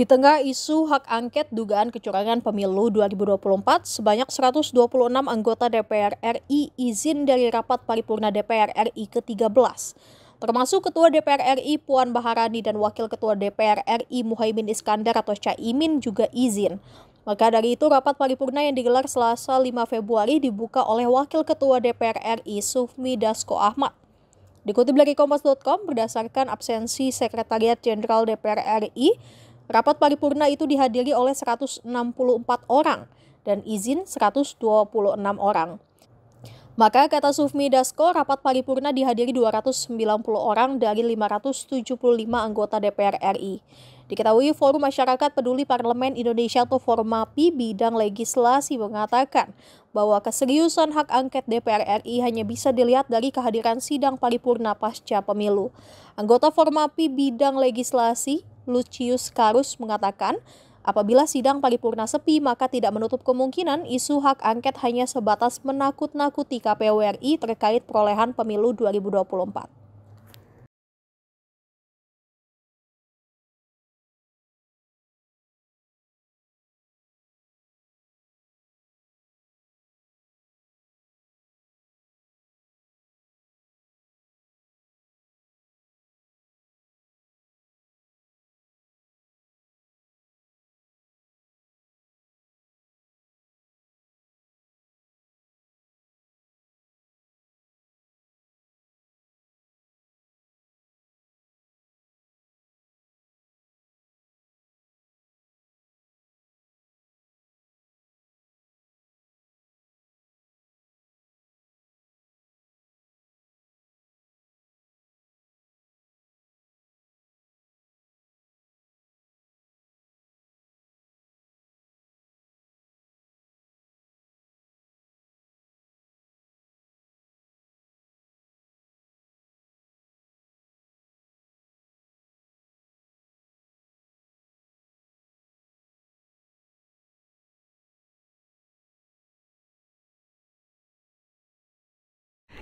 Di tengah isu hak angket dugaan kecurangan pemilu 2024, sebanyak 126 anggota DPR RI izin dari rapat paripurna DPR RI ke-13, termasuk Ketua DPR RI Puan Baharani dan Wakil Ketua DPR RI Muhaimin Iskandar atau Caimin juga izin. Maka dari itu rapat paripurna yang digelar Selasa 5 Februari dibuka oleh Wakil Ketua DPR RI Sufmi Dasko Ahmad. Dikutip dari Kompas.com, berdasarkan absensi Sekretariat Jenderal DPR RI, Rapat paripurna itu dihadiri oleh 164 orang dan izin 126 orang. Maka kata Sufmi Dasko, rapat paripurna dihadiri 290 orang dari 575 anggota DPR RI. Diketahui Forum Masyarakat Peduli Parlemen Indonesia atau Formapi bidang legislasi mengatakan bahwa keseriusan hak angket DPR RI hanya bisa dilihat dari kehadiran sidang paripurna pasca pemilu. Anggota Formapi bidang legislasi Lucius Karus mengatakan, Apabila sidang paripurna sepi, maka tidak menutup kemungkinan isu hak angket hanya sebatas menakut-nakuti KPU RI terkait perolehan pemilu 2024.